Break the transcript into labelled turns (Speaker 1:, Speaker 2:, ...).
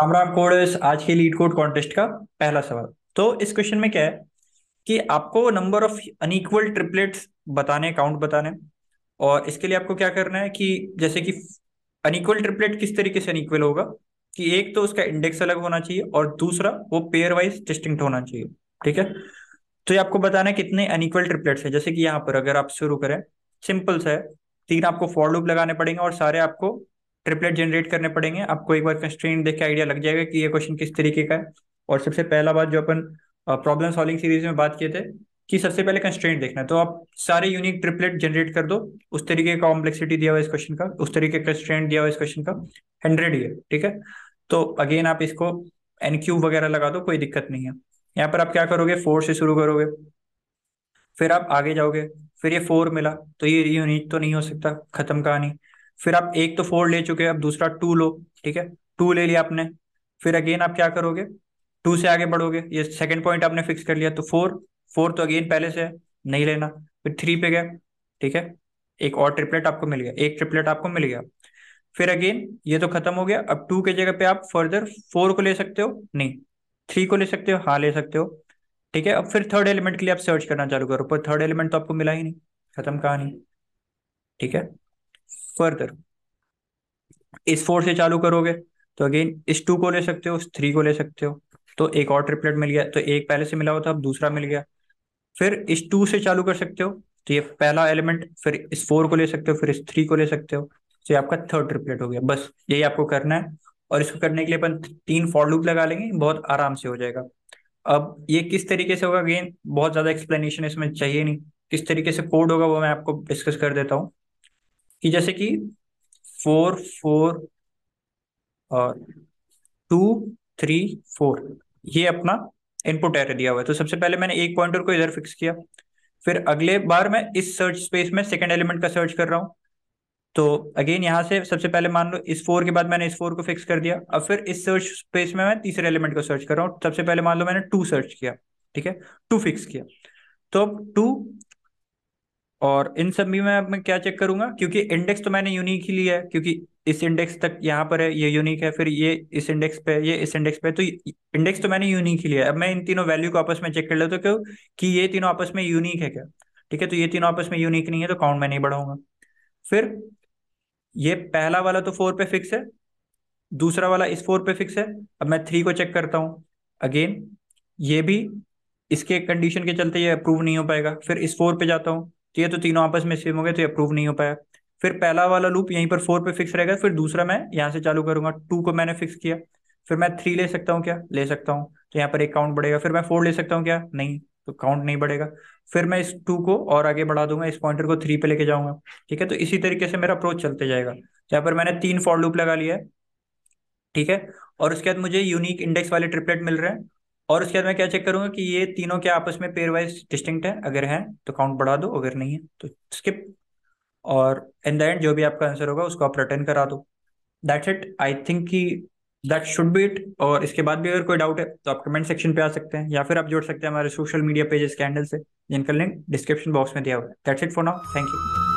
Speaker 1: Ram Ram code आज के leet code contest का पहला सवाल तो इस क्वेश्चन में क्या है कि आपको नंबर ऑफ अनईक्वल ट्रिपलेट्स बताने काउंट बताने और इसके लिए आपको क्या करना है कि जैसे कि अनईक्वल ट्रिपलेट किस तरीके से अनईक्वल होगा कि एक तो उसका इंडेक्स अलग होना चाहिए और दूसरा वो पेयर वाइज डिस्टिंक्ट होना चाहिए ठीक है तो ये आपको बताना है कितने अनईक्वल ट्रिपलेट्स है जैसे कि यहाँ पर अगर आप शुरू करें सिंपल सा है तीन आपको फॉर लूप लगाने पड़ेंगे और सारे आपको ट्रिपलेट जनरेट करने पड़ेंगे आपको एक बार कंस्ट्रेंट देख के आइडिया लग जाएगा कि ये क्वेश्चन किस तरीके का है और सबसे पहला बात जो अपन प्रॉब्लम सॉल्विंग सीरीज में बात किए थे कि सबसे पहले कंस्ट्रेंट देखना है तो आप सारे यूनिक ट्रिपलेट जनरेट कर दो उस तरीके का कॉम्प्लेक्सिटी दिया हुआ इस क्वेश्चन का उस तरीके का कंस्ट्रेंट दिया हुआ इस क्वेश्चन का हंड्रेड ही ठीक है तो अगेन आप इसको एन क्यूब वगैरह लगा दो कोई दिक्कत नहीं है यहाँ पर आप क्या करोगे फोर से शुरू करोगे फिर आप आगे जाओगे फिर ये फोर मिला तो ये यूनिक तो नहीं हो सकता खत्म कहानी फिर आप एक तो फोर ले चुके हैं अब दूसरा टू लो ठीक है टू ले लिया आपने फिर अगेन आप क्या करोगे टू से आगे बढ़ोगे ये सेकंड पॉइंट आपने फिक्स कर लिया तो फोर फोर तो अगेन पहले से है नहीं लेना फिर थ्री पे गए ठीक है एक और ट्रिपलेट आपको मिल गया एक ट्रिपलेट आपको मिल गया फिर अगेन ये तो खत्म हो गया अब टू के जगह पे आप फर्दर फोर को ले सकते हो नहीं थ्री को ले सकते हो हाँ ले सकते हो ठीक है अब फिर थर्ड एलिमेंट के लिए आप सर्च करना चालू करो पर थर्ड एलिमेंट तो आपको मिला ही नहीं खत्म कहा नहीं ठीक है फर्दर इस फोर से चालू करोगे तो अगेन इस टू को ले सकते हो इस थ्री को ले सकते हो तो एक और ट्रिपलेट मिल गया तो एक पहले से मिला हुआ था अब दूसरा मिल गया फिर इस टू से चालू कर सकते हो तो ये पहला एलिमेंट फिर इस फोर को ले सकते हो फिर इस थ्री को ले सकते हो तो ये आपका थर्ड ट्रिपलेट हो गया बस यही आपको करना है और इसको करने के लिए अपन तीन फॉर लूप लगा लेंगे बहुत आराम से हो जाएगा अब ये किस तरीके से होगा अगेन बहुत ज्यादा एक्सप्लेनेशन इसमें चाहिए नहीं किस तरीके से कोड होगा वो मैं आपको डिस्कस कर देता हूँ कि जैसे कि फोर फोर और टू थ्री फोर ये अपना इनपुट एरे दिया हुआ है तो सबसे पहले मैंने एक पॉइंटर को इधर फिक्स किया फिर अगले बार मैं इस सर्च स्पेस में सेकेंड एलिमेंट का सर्च कर रहा हूँ तो अगेन यहां से सबसे पहले मान लो इस फोर के बाद मैंने इस फोर को फिक्स कर दिया अब फिर इस सर्च स्पेस में मैं तीसरे एलिमेंट को सर्च कर रहा हूँ सबसे पहले मान लो मैंने टू सर्च किया ठीक है टू फिक्स किया तो अब टू और इन सब भी मैं मैं क्या चेक करूंगा क्योंकि इंडेक्स तो मैंने यूनिक ही लिया है क्योंकि इस इंडेक्स तक यहाँ पर है ये यूनिक है फिर ये इस इंडेक्स पे ये इस इंडेक्स पे तो इंडेक्स तो मैंने यूनिक ही लिया है अब मैं इन तीनों वैल्यू को आपस में चेक कर लेता तो क्यों कि ये तीनों आपस में यूनिक है क्या ठीक है तो ये तीनों आपस में यूनिक नहीं है तो काउंट में नहीं बढ़ाऊंगा फिर ये पहला वाला तो फोर पे फिक्स है दूसरा वाला इस फोर पे फिक्स है अब मैं थ्री को चेक करता हूँ अगेन ये भी इसके कंडीशन के चलते ये अप्रूव नहीं हो पाएगा फिर इस फोर पे जाता हूँ तो ये तो तीनों आपस में सेम हो गए तो अप्रूव नहीं हो पाया फिर पहला वाला लूप यहीं पर फोर पे फिक्स रहेगा फिर दूसरा मैं यहाँ से चालू करूंगा टू को मैंने फिक्स किया फिर मैं थ्री ले सकता हूँ क्या ले सकता हूँ तो यहाँ पर एक काउंट बढ़ेगा फिर मैं फोर ले सकता हूँ क्या नहीं तो काउंट नहीं बढ़ेगा फिर मैं इस टू को और आगे बढ़ा दूंगा इस पॉइंटर को थ्री पे लेके जाऊंगा ठीक है तो इसी तरीके से मेरा अप्रोच चलते जाएगा तो यहाँ पर मैंने तीन फॉर लूप लगा लिया है ठीक है और उसके बाद मुझे यूनिक इंडेक्स वाले ट्रिपलेट मिल रहे हैं और उसके बाद मैं क्या चेक करूंगा कि ये तीनों क्या आपस में पेयर वाइज डिस्टिंक्ट है अगर है तो काउंट बढ़ा दो अगर नहीं है तो स्किप और इन द एंड जो भी आपका आंसर होगा उसको आप रिटर्न करा दो दैट्स इट आई थिंक कि दैट शुड बी इट और इसके बाद भी अगर कोई डाउट है तो आप कमेंट सेक्शन पे आ सकते हैं या फिर आप जोड़ सकते हैं हमारे सोशल मीडिया पेजेस कैंडल से जिनका लिंक डिस्क्रिप्शन बॉक्स में दिया हुआ है that's it for now thank you